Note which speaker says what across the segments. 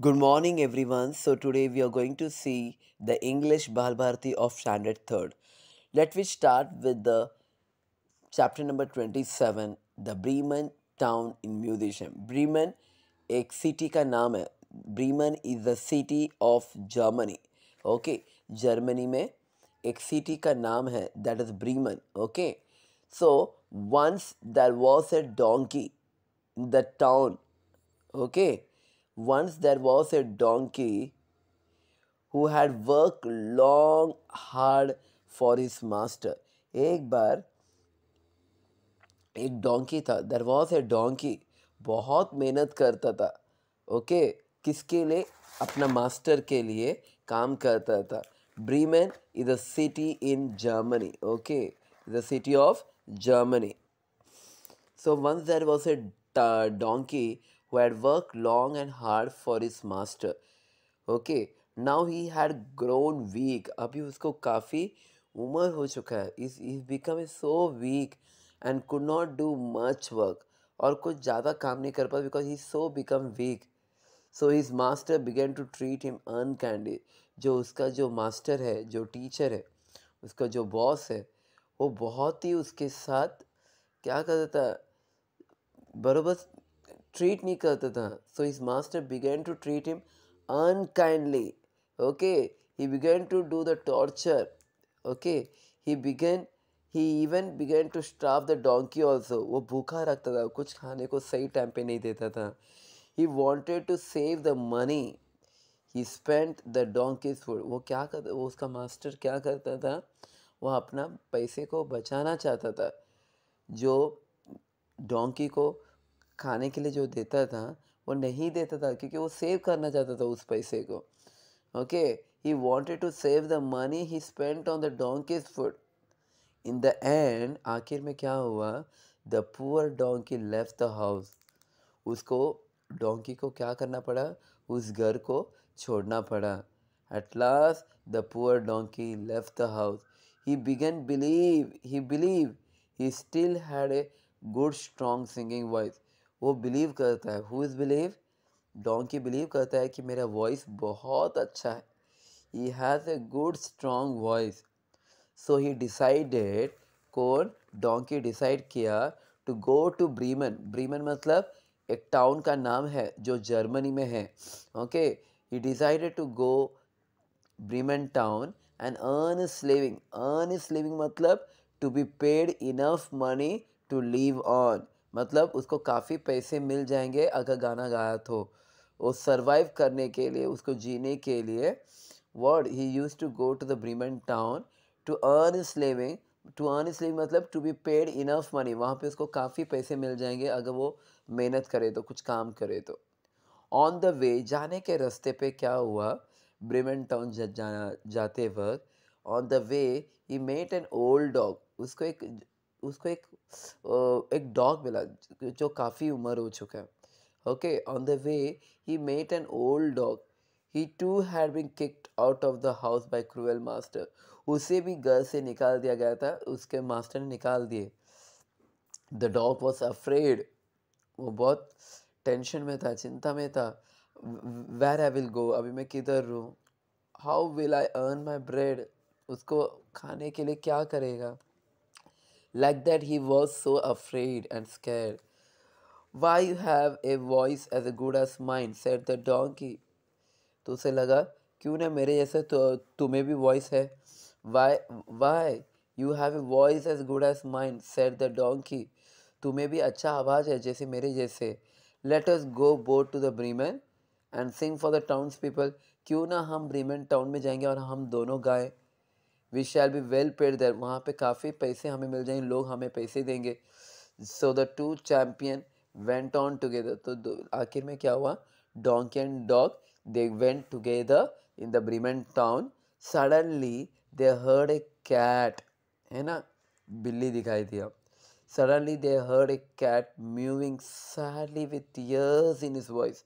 Speaker 1: Good morning everyone. So today we are going to see the English Bhalbharati of standard 3rd. Let me start with the chapter number 27 the Bremen town in Musician. Bremen a city का Bremen is the city of Germany. Okay. Germany Me, एक city का that is Bremen. Okay. So once there was a donkey in the town. Okay. Once there was a donkey who had worked long hard for his master. एक बार एक donkey था देर was A donkey बहुत मेहनत करता था okay किसके लिए अपना मास्टर के लिए काम करता था Bremen is a city in Germany okay is a city of Germany so once there was a donkey who had worked long and hard for his master. Okay, now he had grown weak. अभी उसको काफ़ी उम्र हो चुका है is is become so weak and could not do much work और कुछ ज़्यादा काम नहीं कर पाता because he so become weak so his master began to treat him unkindly जो उसका जो मास्टर है जो टीचर है उसका जो बॉस है वो बहुत ही उसके साथ क्या कर देता है बरोबर ट्रीट नहीं करता था so his master began to treat him unkindly okay he began to do the torture okay he began he even began to starve the donkey also वो भूखा रखता था कुछ खाने को सही टाइम पे नहीं देता था he wanted to save the money he spend the donkey food वो क्या करता वो उसका मास्टर क्या करता था वो अपना पैसे को बचाना चाहता था जो डोंकी को खाने के लिए जो देता था वो नहीं देता था क्योंकि वो सेव करना चाहता था उस पैसे को okay he wanted to save the money he spent on the donkey's food in the end आखिर में क्या हुआ the poor donkey left the house उसको डोंकी को क्या करना पड़ा उस घर को छोड़ना पड़ा at last the poor donkey left the house he began believe he believe he still had a good strong singing voice वो बिलीव करता है who is believe donkey believe करता है कि मेरा वॉइस बहुत अच्छा है he has a good strong voice so he decided कौन डोंकी डिसाइड किया to go to Bremen Bremen मतलब एक टाउन का नाम है जो जर्मनी में है okay he decided to go Bremen town and earn his living earn his living मतलब to be paid enough money to live on मतलब उसको काफ़ी पैसे मिल जाएंगे अगर गाना गाया तो वो सर्वाइव करने के लिए उसको जीने के लिए word he use to go to the Bremen town to earn his living to earn his living मतलब to be paid enough money वहाँ पे उसको काफ़ी पैसे मिल जाएंगे अगर वो मेहनत करे तो कुछ काम करे तो ऑन द वे जाने के रास्ते पे क्या हुआ ब्रीमन टाउन जाना जाते वक्त on the way he met an old dog उसको एक उसको एक एक डॉग मिला जो काफ़ी उम्र हो चुका है okay on the way he met an old dog he too had been kicked out of the house by cruel master उसे भी घर से निकाल दिया गया था उसके मास्टर ने निकाल दिए द डॉग वॉज अफ्रेड वो बहुत टेंशन में था चिंता में था वेर आई विल गो अभी मैं किधर रहूँ how will I earn my bread उसको खाने के लिए क्या करेगा like that he was so afraid and scared. Why you have a voice as good as mine? said the donkey. तो उसे लगा क्यों ना मेरे जैसे तो तुम्हें भी वॉइस है why why you have a voice as good as mine said the donkey तुम्हें भी अच्छा आवाज़ है जैसे मेरे जैसे let us go both to the Bremen and sing for the towns people क्यों ना हम ब्रीमेन टाउन में जाएंगे और हम दोनों गाएँ we shall be well paid there वहाँ पे काफ़ी पैसे हमें मिल जाएंगे लोग हमें पैसे देंगे so the two champion went on together तो आखिर में क्या हुआ donkey and dog they went together in the Bremen town suddenly they heard a cat है ना बिल्ली दिखाई दिया suddenly they heard a cat mewing sadly with tears in his voice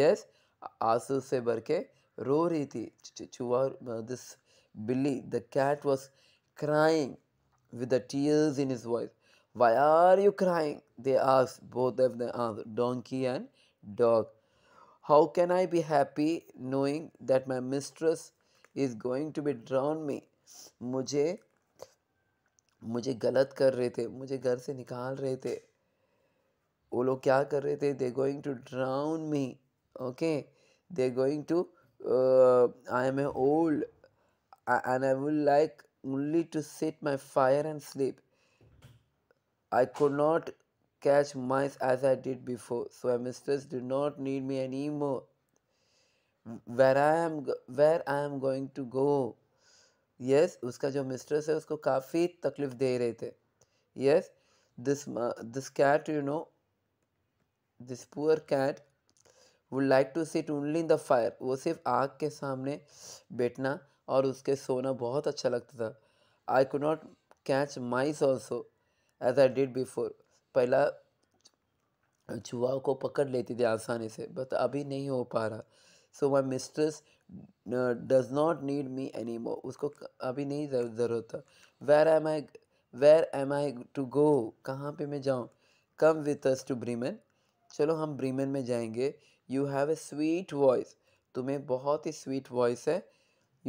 Speaker 1: yes आंसू से भर के रो रही थी चुहा this Billy the cat was crying with the tears in his voice. Why are you crying? They asked both of them, answered, donkey and dog. How can I be happy knowing that my mistress is going to be drown me? मुझे मुझे गलत कर रहे थे मुझे घर से निकाल रहे थे वो लोग क्या कर रहे थे they going to drown me okay they going to I am a old and I would like only to sit my fire and sleep. I could not catch mice as I did before, so my mistress do not need me anymore. Where I am, where I am going to go? yes, उसका जो mistress है उसको काफ़ी तकलीफ दे रहे थे yes this this cat, you know, this poor cat would like to sit only in the fire. वो सिर्फ आग के सामने बैठना और उसके सोना बहुत अच्छा लगता था I could not catch mice also as I did before पहला चूहा को पकड़ लेती थी आसानी से बट अभी नहीं हो पा रहा so my mistress does not need me any more उसको अभी नहीं ज़रूरत था where am I where am I to go कहाँ पर मैं जाऊँ कम विथ अस टू ब्रीमेन चलो हम ब्रीमेन में जाएंगे you have a sweet voice तुम्हें बहुत ही स्वीट वॉइस है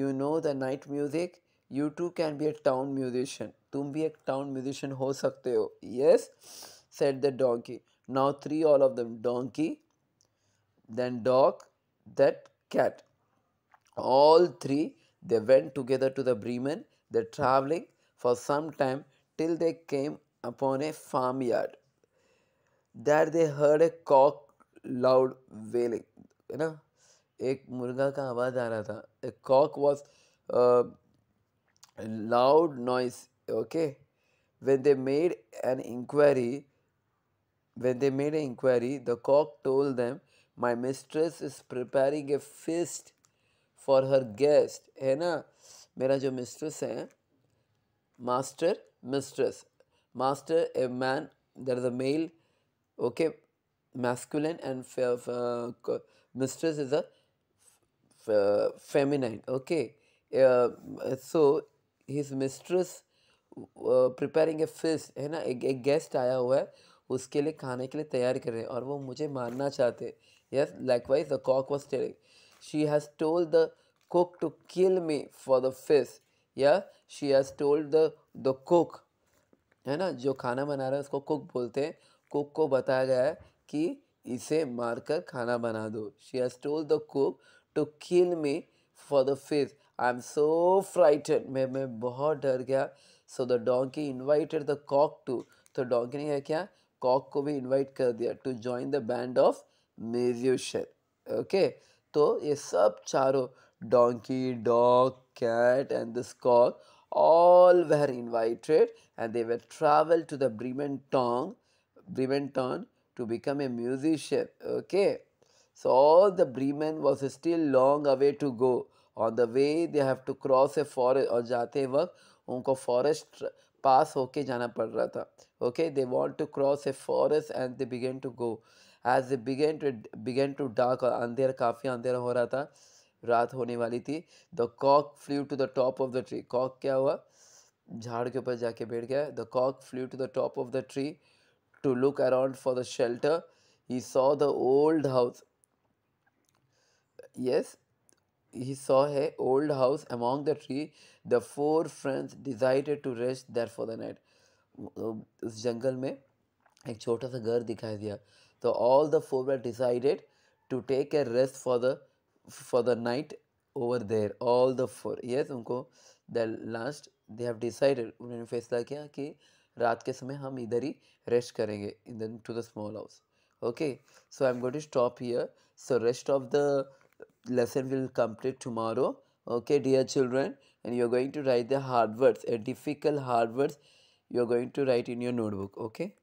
Speaker 1: you know the night music you too can be a town musician तुम भी एक टाउन म्यूजिशियन हो सकते हो yes said the donkey now three all of the donkey then dog that cat. All three they went together to the Bremen. They traveling for some time till they came upon a farmyard. There they heard a cock loud wailing. You know, एक मुर्गा का आवाज़ आ रहा था a cock was loud noise okay when they made an inquiry when they made a inquiry the cock told them my mistress is preparing a feast for her guest है ना मेरा जो मिस्ट्रेस है master mistress master a man there is a male okay masculine and mistress is a uh, feminine okay uh, so his mistress preparing a fish है ना एक, एक guest आया हुआ है उसके लिए खाने के लिए तैयार कर रहे हैं और वो मुझे मारना चाहते yes wise the cock was telling she has told the cook to kill me for the fish या she has told the the cook है ना जो खाना बना रहा है उसको कुक बोलते हैं कुक को बताया गया है कि इसे मार कर खाना बना दो she has told the cook to kill me for the fish I am so frightened मैं मैं बहुत डर गया so the donkey invited the cock to तो डोंकी ने क्या कॉक को भी इन्वाइट कर दिया to join the band of musician okay तो ये सब चारों donkey dog cat and this cock all were invited and they were travel to the Bremen town ब्रीमेंट ton to become a musician okay So all the Bremen was still long away to go. On the way they have to cross a forest और जाते वक्त उनको forest पास होके जाना पड़ रहा था okay they want to cross a forest and they began to go as they began to began to dark अंधेर काफ़ी अंधेरा हो रहा था रात होने वाली थी the cock flew to the top of the tree cock क्या हुआ झाड़ के ऊपर जाके बैठ गया the cock flew to the top of the tree to look around for the shelter he saw the old house Yes, he saw a old house among the tree the four friends decided to rest there for the night उस जंगल में एक छोटा सा घर दिखाई दिया तो all the four were decided to take a rest for the for the night over there all the four yes उनको the last they have decided उन्होंने फैसला किया कि रात के समय हम इधर ही रेस्ट करेंगे in the to the small house okay so I am going to stop here so rest of the lesson will complete tomorrow okay dear children and you're going to write the hard words a difficult hard words you're going to write in your notebook okay